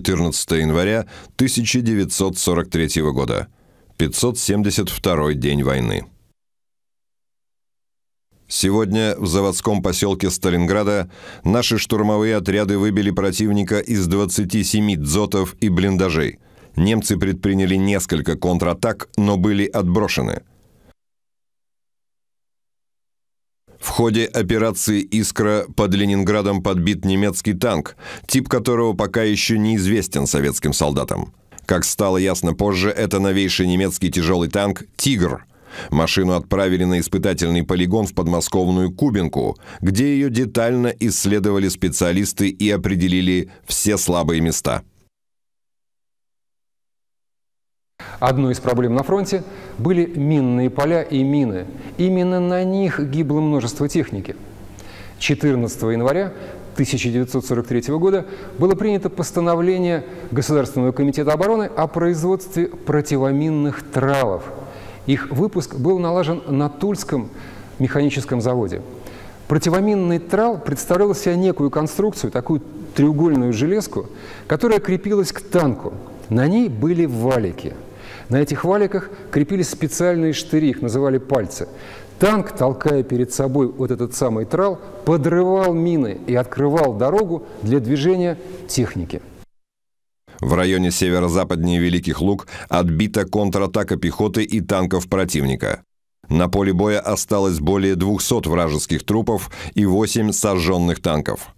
14 января 1943 года, 572 день войны. Сегодня в заводском поселке Сталинграда наши штурмовые отряды выбили противника из 27 дзотов и блиндажей. Немцы предприняли несколько контратак, но были отброшены – ходе операции «Искра» под Ленинградом подбит немецкий танк, тип которого пока еще неизвестен советским солдатам. Как стало ясно позже, это новейший немецкий тяжелый танк «Тигр», Машину отправили на испытательный полигон в подмосковную Кубинку, где ее детально исследовали специалисты и определили все слабые места – Одной из проблем на фронте были минные поля и мины. Именно на них гибло множество техники. 14 января 1943 года было принято постановление Государственного комитета обороны о производстве противоминных тралов. Их выпуск был налажен на Тульском механическом заводе. Противоминный трал представлял из некую конструкцию, такую треугольную железку, которая крепилась к танку. На ней были валики – на этих валиках крепились специальные штыри, их называли пальцы. Танк, толкая перед собой вот этот самый трал, подрывал мины и открывал дорогу для движения техники. В районе северо-западнее Великих Луг отбита контратака пехоты и танков противника. На поле боя осталось более 200 вражеских трупов и 8 сожженных танков.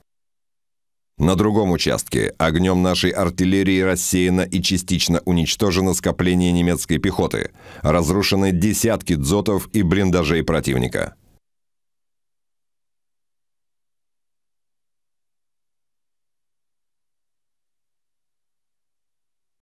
На другом участке огнем нашей артиллерии рассеяно и частично уничтожено скопление немецкой пехоты, разрушены десятки дзотов и блиндажей противника.